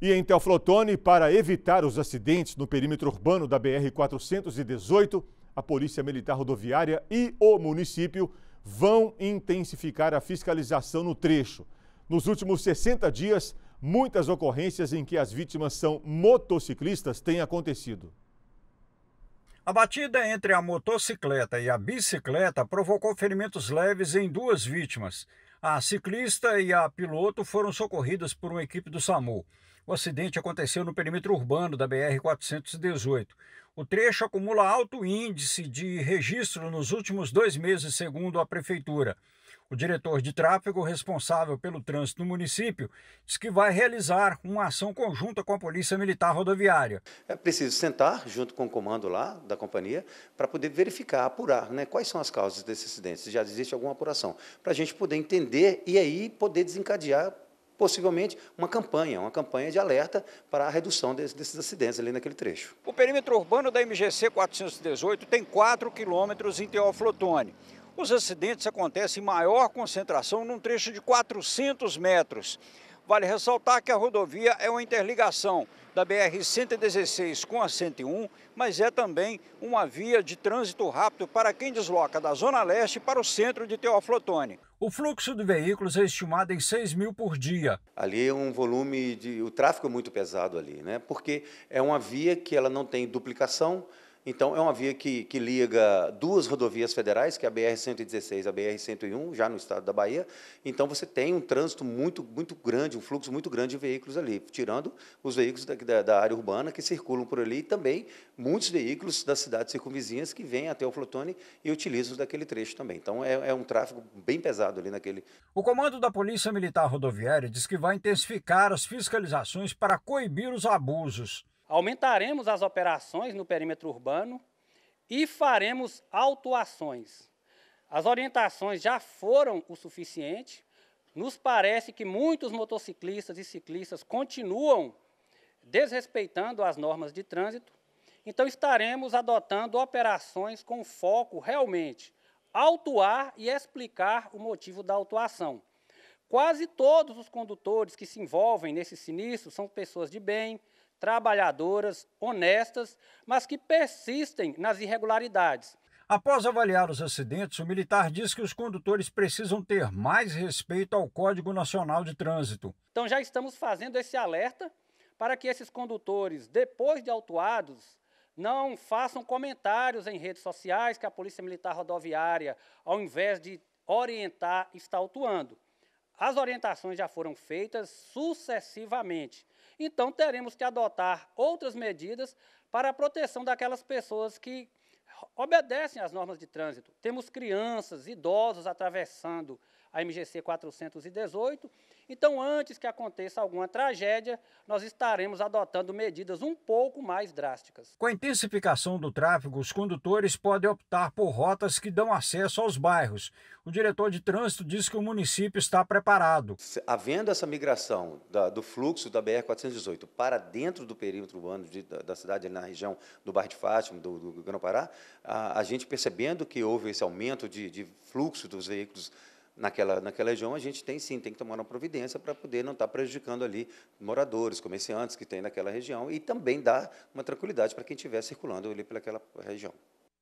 E em Teoflotone, para evitar os acidentes no perímetro urbano da BR-418, a Polícia Militar Rodoviária e o município vão intensificar a fiscalização no trecho. Nos últimos 60 dias, muitas ocorrências em que as vítimas são motociclistas têm acontecido. A batida entre a motocicleta e a bicicleta provocou ferimentos leves em duas vítimas. A ciclista e a piloto foram socorridas por uma equipe do SAMU. O acidente aconteceu no perímetro urbano da BR-418. O trecho acumula alto índice de registro nos últimos dois meses, segundo a Prefeitura. O diretor de tráfego responsável pelo trânsito no município diz que vai realizar uma ação conjunta com a Polícia Militar Rodoviária. É preciso sentar junto com o comando lá da companhia para poder verificar, apurar né, quais são as causas desse acidente, se já existe alguma apuração, para a gente poder entender e aí poder desencadear possivelmente uma campanha, uma campanha de alerta para a redução desses acidentes ali naquele trecho. O perímetro urbano da MGC 418 tem 4 quilômetros em Teófilo Otoni. Os acidentes acontecem em maior concentração num trecho de 400 metros. Vale ressaltar que a rodovia é uma interligação da BR-116 com a 101, mas é também uma via de trânsito rápido para quem desloca da Zona Leste para o centro de Teoflotone. O fluxo de veículos é estimado em 6 mil por dia. Ali é um volume de. O tráfego é muito pesado ali, né? Porque é uma via que ela não tem duplicação, então, é uma via que, que liga duas rodovias federais, que é a BR-116 e a BR-101, já no estado da Bahia. Então, você tem um trânsito muito, muito grande, um fluxo muito grande de veículos ali, tirando os veículos da, da, da área urbana que circulam por ali e também muitos veículos das cidades circunvizinhas que vêm até o Flotone e utilizam daquele trecho também. Então, é, é um tráfego bem pesado ali naquele. O comando da Polícia Militar Rodoviária diz que vai intensificar as fiscalizações para coibir os abusos. Aumentaremos as operações no perímetro urbano e faremos autuações. As orientações já foram o suficiente. Nos parece que muitos motociclistas e ciclistas continuam desrespeitando as normas de trânsito. Então, estaremos adotando operações com foco realmente autuar e explicar o motivo da autuação. Quase todos os condutores que se envolvem nesse sinistro são pessoas de bem, trabalhadoras, honestas, mas que persistem nas irregularidades. Após avaliar os acidentes, o militar diz que os condutores precisam ter mais respeito ao Código Nacional de Trânsito. Então já estamos fazendo esse alerta para que esses condutores, depois de autuados, não façam comentários em redes sociais que a Polícia Militar Rodoviária, ao invés de orientar, está autuando. As orientações já foram feitas sucessivamente então teremos que adotar outras medidas para a proteção daquelas pessoas que obedecem às normas de trânsito. Temos crianças, idosos atravessando a MGC 418. Então, antes que aconteça alguma tragédia, nós estaremos adotando medidas um pouco mais drásticas. Com a intensificação do tráfego, os condutores podem optar por rotas que dão acesso aos bairros. O diretor de trânsito diz que o município está preparado. Havendo essa migração da, do fluxo da BR-418 para dentro do perímetro urbano de, da, da, cidade, na região do bairro de Fátima, do, do Grão-Pará, a, a gente percebendo que houve esse aumento de, de fluxo dos veículos naquela, naquela região, a gente tem sim, tem que tomar uma providência para poder não estar tá prejudicando ali moradores, comerciantes que tem naquela região e também dar uma tranquilidade para quem estiver circulando ali pelaquela região.